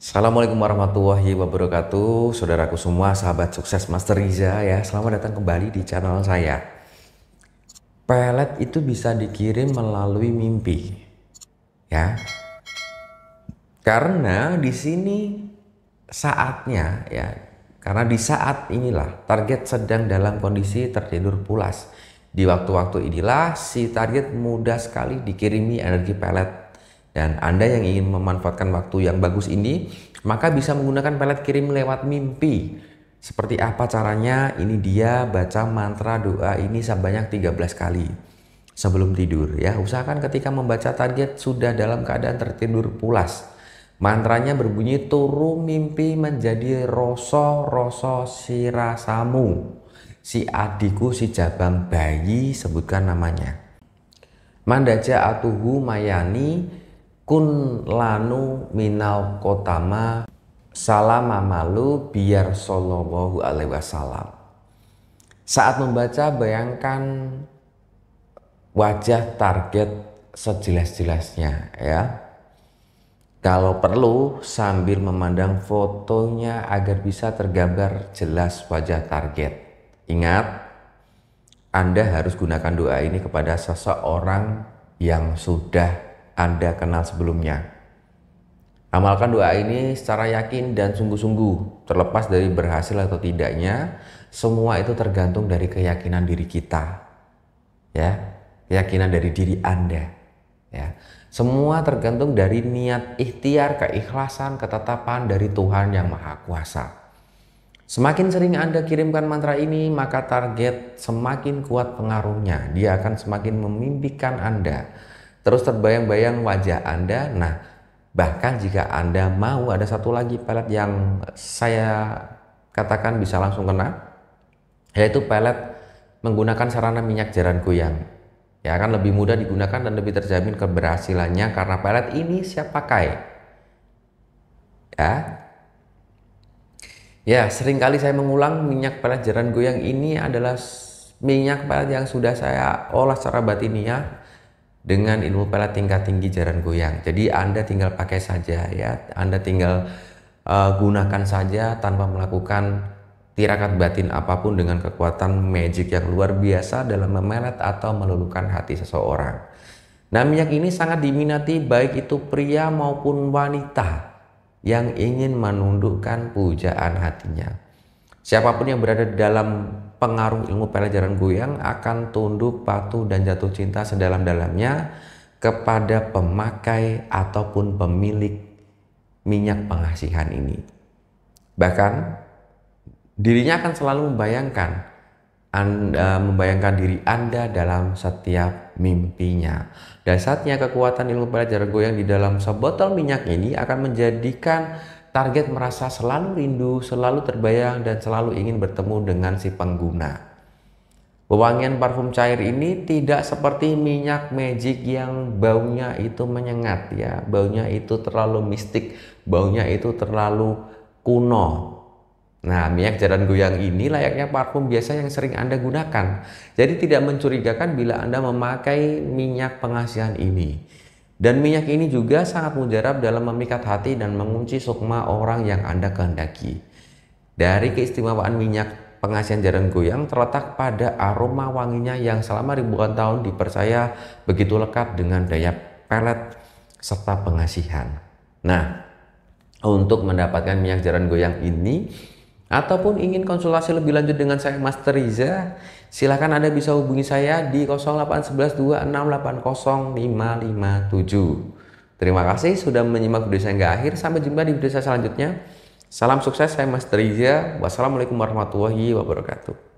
Assalamualaikum warahmatullahi wabarakatuh Saudaraku semua, sahabat sukses Master Riza ya Selamat datang kembali di channel saya Pelet itu bisa dikirim melalui mimpi Ya Karena di sini saatnya ya Karena di saat inilah target sedang dalam kondisi tertidur pulas Di waktu-waktu inilah si target mudah sekali dikirimi energi pelet dan Anda yang ingin memanfaatkan waktu yang bagus ini, maka bisa menggunakan pelet kirim lewat mimpi. Seperti apa caranya? Ini dia baca mantra doa ini sebanyak 13 kali sebelum tidur ya. Usahakan ketika membaca target sudah dalam keadaan tertidur pulas. Mantranya berbunyi turu mimpi menjadi roso roso sirasamu. Si adikku si jabang bayi sebutkan namanya. Mandaja atuhu mayani kun lanu minal kotama salama malu biar sallallahu alaihi wasallam saat membaca bayangkan wajah target sejelas-jelasnya ya kalau perlu sambil memandang fotonya agar bisa tergambar jelas wajah target ingat anda harus gunakan doa ini kepada seseorang yang sudah anda kenal sebelumnya. Amalkan doa ini secara yakin dan sungguh-sungguh, terlepas dari berhasil atau tidaknya, semua itu tergantung dari keyakinan diri kita. Ya, keyakinan dari diri Anda. Ya. Semua tergantung dari niat ikhtiar, keikhlasan, ketetapan dari Tuhan yang Maha Kuasa. Semakin sering Anda kirimkan mantra ini, maka target semakin kuat pengaruhnya. Dia akan semakin memimpikan Anda Terus terbayang-bayang wajah Anda. Nah, bahkan jika Anda mau ada satu lagi pelet yang saya katakan bisa langsung kena, yaitu pelet menggunakan sarana minyak jaran goyang. Ya, akan lebih mudah digunakan dan lebih terjamin keberhasilannya karena pelet ini siap pakai. Ya, Ya, seringkali saya mengulang minyak pelet jaran goyang ini adalah minyak pelet yang sudah saya olah secara batiniah dengan ilmu pela tingkat tinggi jaran goyang. Jadi Anda tinggal pakai saja ya, Anda tinggal uh, gunakan saja tanpa melakukan tirakat batin apapun dengan kekuatan magic yang luar biasa dalam memelet atau melulukan hati seseorang. Nah minyak ini sangat diminati baik itu pria maupun wanita yang ingin menundukkan pujaan hatinya. Siapapun yang berada dalam pengaruh ilmu pelajaran goyang akan tunduk, patuh, dan jatuh cinta sedalam-dalamnya kepada pemakai ataupun pemilik minyak pengasihan ini. Bahkan dirinya akan selalu membayangkan anda membayangkan diri Anda dalam setiap mimpinya. Dan saatnya kekuatan ilmu pelajaran goyang di dalam sebotol minyak ini akan menjadikan target merasa selalu rindu, selalu terbayang, dan selalu ingin bertemu dengan si pengguna. Wewangian parfum cair ini tidak seperti minyak magic yang baunya itu menyengat ya, baunya itu terlalu mistik, baunya itu terlalu kuno. Nah, minyak jaran goyang ini layaknya parfum biasa yang sering Anda gunakan. Jadi tidak mencurigakan bila Anda memakai minyak pengasihan ini. Dan minyak ini juga sangat mujarab dalam memikat hati dan mengunci sukma orang yang Anda kehendaki. Dari keistimewaan minyak pengasihan jarang goyang terletak pada aroma wanginya yang selama ribuan tahun dipercaya begitu lekat dengan daya pelet serta pengasihan. Nah, untuk mendapatkan minyak jaran goyang ini, ataupun ingin konsultasi lebih lanjut dengan saya Master Riza, silahkan Anda bisa hubungi saya di 0811268505557. Terima kasih sudah menyimak video saya hingga akhir. Sampai jumpa di video saya selanjutnya. Salam sukses, saya Master Riza. Wassalamualaikum warahmatullahi wabarakatuh.